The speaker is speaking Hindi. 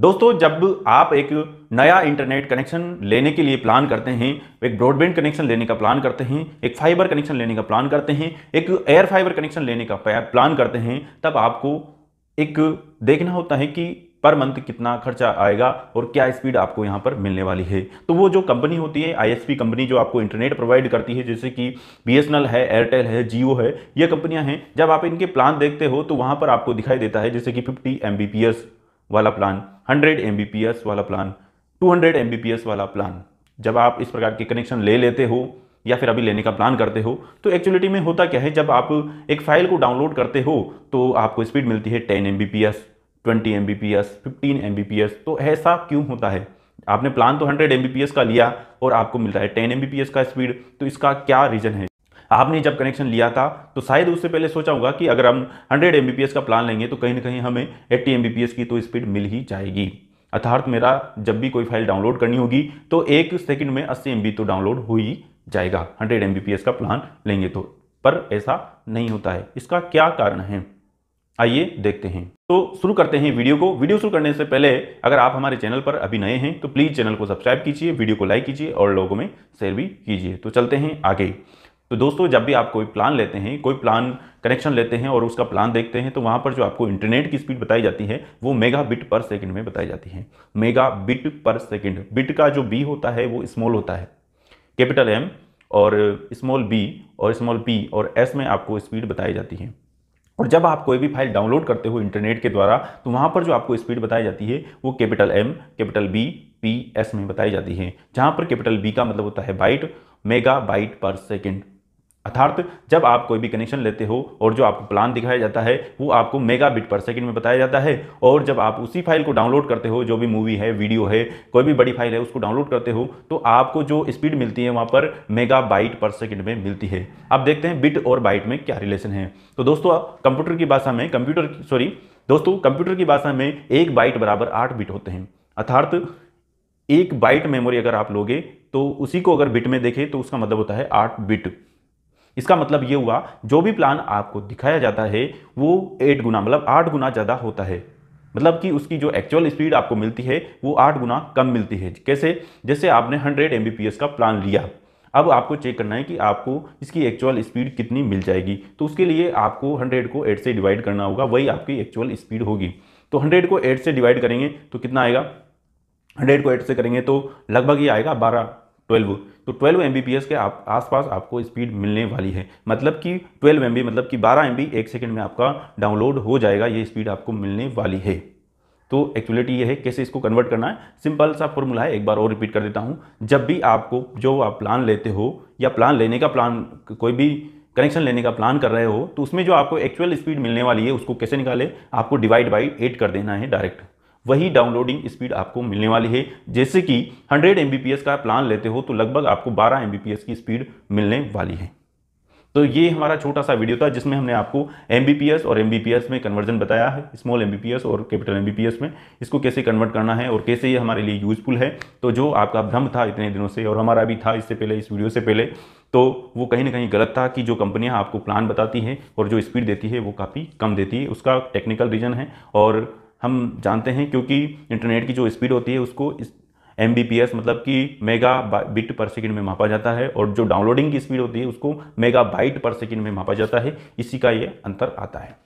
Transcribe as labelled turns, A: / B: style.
A: दोस्तों जब आप एक नया इंटरनेट कनेक्शन लेने के लिए प्लान करते हैं एक ब्रॉडबैंड कनेक्शन लेने का प्लान करते हैं एक फाइबर कनेक्शन लेने का प्लान करते हैं एक एयर फाइबर कनेक्शन लेने का प्लान करते हैं तब आपको एक देखना होता है कि पर मंथ कितना खर्चा आएगा और क्या स्पीड आपको यहाँ पर मिलने वाली है तो वो जो कंपनी होती है आईएसपी कंपनी जो आपको इंटरनेट प्रोवाइड करती है जैसे कि बीएसएनएल है एयरटेल है जियो है ये कंपनियाँ हैं जब आप इनके प्लान देखते हो तो वहाँ पर आपको दिखाई देता है जैसे कि फिफ्टी एम वाला प्लान हंड्रेड एम वाला प्लान टू एम वाला प्लान जब आप इस प्रकार के कनेक्शन ले लेते हो या फिर अभी लेने का प्लान करते हो तो एक्चुअलिटी में होता क्या है जब आप एक फ़ाइल को डाउनलोड करते हो तो आपको स्पीड मिलती है ten M B P S twenty M B P S fifteen M B P S तो ऐसा क्यों होता है आपने प्लान तो hundred M B P S का लिया और आपको मिलता है ten M B P S का स्पीड तो इसका क्या रीज़न है आपने जब कनेक्शन लिया था तो शायद उससे पहले सोचा होगा कि अगर हम हंड्रेड एम का प्लान लेंगे तो कहीं ना कहीं हमें एट्टी एम की तो स्पीड मिल ही जाएगी अर्थात मेरा जब भी कोई फाइल डाउनलोड करनी होगी तो एक सेकंड में अस्सी एम तो डाउनलोड हो ही जाएगा हंड्रेड एम का प्लान लेंगे तो पर ऐसा नहीं होता है इसका क्या कारण है आइए देखते हैं तो शुरू करते हैं वीडियो को वीडियो शुरू करने से पहले अगर आप हमारे चैनल पर अभी नए हैं तो प्लीज़ चैनल को सब्सक्राइब कीजिए वीडियो को लाइक कीजिए और लोगों में शेयर भी कीजिए तो चलते हैं आगे तो दोस्तों जब भी आप कोई प्लान लेते हैं कोई प्लान कनेक्शन लेते हैं और उसका प्लान देखते हैं तो वहाँ पर जो आपको इंटरनेट की स्पीड बताई जाती है वो मेगा बिट पर सेकंड में बताई जाती है megabit per second bit का जो बी होता है वो स्मॉल होता है कैपिटल एम और स्मॉल बी और स्मॉल पी और एस में आपको स्पीड बताई जाती है और जब आप कोई भी फाइल डाउनलोड करते हो इंटरनेट के द्वारा तो वहाँ पर जो आपको स्पीड बताई जाती है वो capital M capital B P S में बताई जाती है जहाँ पर कैपिटल बी का मतलब होता है byte megabyte per second अर्थात जब आप कोई भी कनेक्शन लेते हो और जो आपको प्लान दिखाया जाता है वो आपको मेगा बिट पर सेकंड में बताया जाता है और जब आप उसी फाइल को डाउनलोड करते हो जो भी मूवी है वीडियो है कोई भी बड़ी फाइल है उसको डाउनलोड करते हो तो आपको जो स्पीड मिलती है वहाँ पर मेगा बाइट पर सेकंड में मिलती है अब देखते हैं बिट और बाइट में क्या रिलेशन है तो दोस्तों कंप्यूटर की भाषा में कंप्यूटर सॉरी दोस्तों कंप्यूटर की भाषा में एक बाइट बराबर आठ बिट होते हैं अर्थात एक बाइट मेमोरी अगर आप लोगे तो उसी को अगर बिट में देखें तो उसका मतलब होता है आठ बिट इसका मतलब ये हुआ जो भी प्लान आपको दिखाया जाता है वो एट गुना मतलब आठ गुना ज़्यादा होता है मतलब कि उसकी जो एक्चुअल स्पीड आपको मिलती है वो आठ गुना कम मिलती है कैसे जैसे आपने हंड्रेड एम का प्लान लिया अब आपको चेक करना है कि आपको इसकी एक्चुअल स्पीड कितनी मिल जाएगी तो उसके लिए आपको 100 को 8 से डिवाइड करना होगा वही आपकी एक्चुअल स्पीड होगी तो 100 को 8 से डिवाइड करेंगे तो कितना आएगा 100 को 8 से करेंगे तो लगभग ये आएगा ट्वेल्व तो ट्वेल्व एम के आप आसपास आपको स्पीड मिलने वाली है मतलब कि ट्वेल्व एम मतलब कि बारह एम एक सेकेंड में आपका डाउनलोड हो जाएगा ये स्पीड आपको मिलने वाली है तो एक्चुअलिटी ये है कैसे इसको कन्वर्ट करना है सिंपल सा फॉर्मूला है एक बार और रिपीट कर देता हूँ जब भी आपको जो आप प्लान लेते हो या प्लान लेने का प्लान कोई भी कनेक्शन लेने का प्लान कर रहे हो तो उसमें जो आपको एक्चुअल स्पीड मिलने वाली है उसको कैसे निकाले आपको डिवाइड बाई एट कर देना है डायरेक्ट वही डाउनलोडिंग स्पीड आपको मिलने वाली है जैसे कि 100 एम का प्लान लेते हो तो लगभग आपको 12 एम की स्पीड मिलने वाली है तो ये हमारा छोटा सा वीडियो था जिसमें हमने आपको एम और एम में कन्वर्जन बताया है स्मॉल एम और कैपिटल एम में इसको कैसे कन्वर्ट करना है और कैसे ये हमारे लिए यूजफुल है तो जो आपका भ्रम था इतने दिनों से और हमारा भी था इससे पहले इस वीडियो से पहले तो वो कहीं ना कहीं गलत था कि जो कंपनियां आपको प्लान बताती हैं और जो स्पीड देती है वो काफ़ी कम देती है उसका टेक्निकल रीजन है और हम जानते हैं क्योंकि इंटरनेट की जो स्पीड होती है उसको इस एम मतलब कि मेगा बिट पर सेकंड में मापा जाता है और जो डाउनलोडिंग की स्पीड होती है उसको मेगा बाइट पर सेकंड में मापा जाता है इसी का ये अंतर आता है